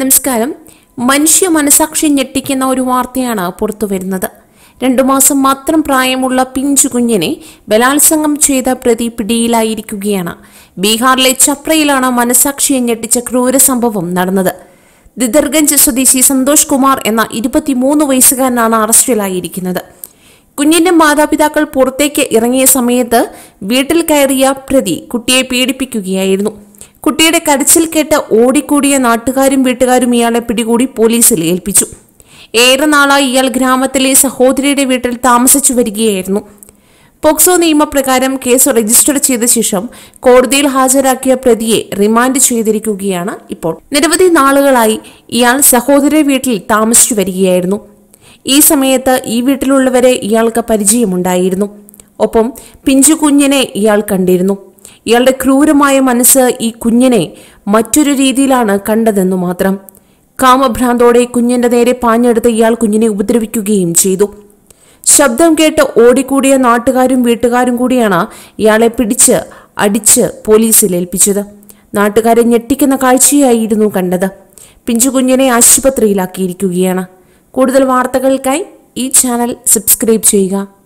നമസ്കാരം മനുഷ്യ മനസാക്ഷി ഞെട്ടിക്കുന്ന ഒരു വാർത്തയാണ് പുറത്തുവരുന്നത് രണ്ടു മാസം മാത്രം പ്രായമുള്ള പിഞ്ചു കുഞ്ഞിനെ ബലാത്സംഗം ചെയ്ത പ്രതി പിടിയിലായിരിക്കുകയാണ് ബീഹാറിലെ ചപ്രയിലാണ് മനസാക്ഷിയെ ഞെട്ടിച്ച ക്രൂര സംഭവം നടന്നത് ദിദർഗഞ്ച് സ്വദേശി സന്തോഷ് കുമാർ എന്ന ഇരുപത്തിമൂന്ന് വയസ്സുകാരനാണ് അറസ്റ്റിലായിരിക്കുന്നത് കുഞ്ഞിന്റെ മാതാപിതാക്കൾ പുറത്തേക്ക് ഇറങ്ങിയ സമയത്ത് വീട്ടിൽ കയറിയ പ്രതി കുട്ടിയെ പീഡിപ്പിക്കുകയായിരുന്നു കുട്ടിയുടെ കരച്ചിൽ കേട്ട് ഓടിക്കൂടിയ നാട്ടുകാരും വീട്ടുകാരും ഇയാളെ പിടികൂടി പോലീസിൽ ഏൽപ്പിച്ചു ഏറെ നാളായി ഇയാൾ ഗ്രാമത്തിലെ സഹോദരിയുടെ വീട്ടിൽ താമസിച്ചു വരികയായിരുന്നു പോക്സോ നിയമപ്രകാരം കേസ് രജിസ്റ്റർ ചെയ്ത ശേഷം കോടതിയിൽ ഹാജരാക്കിയ പ്രതിയെ റിമാൻഡ് ചെയ്തിരിക്കുകയാണ് ഇപ്പോൾ നിരവധി നാളുകളായി ഇയാൾ സഹോദര വീട്ടിൽ താമസിച്ചു വരികയായിരുന്നു ഈ സമയത്ത് ഈ വീട്ടിലുള്ളവരെ ഇയാൾക്ക് പരിചയമുണ്ടായിരുന്നു ഒപ്പം പിഞ്ചു കുഞ്ഞിനെ ഇയാൾ കണ്ടിരുന്നു ഇയാളുടെ ക്രൂരമായ മനസ്സ് ഈ കുഞ്ഞിനെ മറ്റൊരു രീതിയിലാണ് കണ്ടതെന്നു മാത്രം കാമഭ്രാന്തോടെ കുഞ്ഞിന്റെ നേരെ പാഞ്ഞെടുത്ത് ഇയാൾ കുഞ്ഞിനെ ഉപദ്രവിക്കുകയും ചെയ്തു ശബ്ദം കേട്ട് ഓടിക്കൂടിയ നാട്ടുകാരും വീട്ടുകാരും കൂടിയാണ് ഇയാളെ പിടിച്ച് അടിച്ച് പോലീസിൽ ഏൽപ്പിച്ചത് നാട്ടുകാരെ ഞെട്ടിക്കുന്ന കാഴ്ചയായിരുന്നു കണ്ടത് പിഞ്ചുകുഞ്ഞിനെ ആശുപത്രിയിലാക്കിയിരിക്കുകയാണ് കൂടുതൽ വാർത്തകൾക്കായി ഈ ചാനൽ സബ്സ്ക്രൈബ് ചെയ്യുക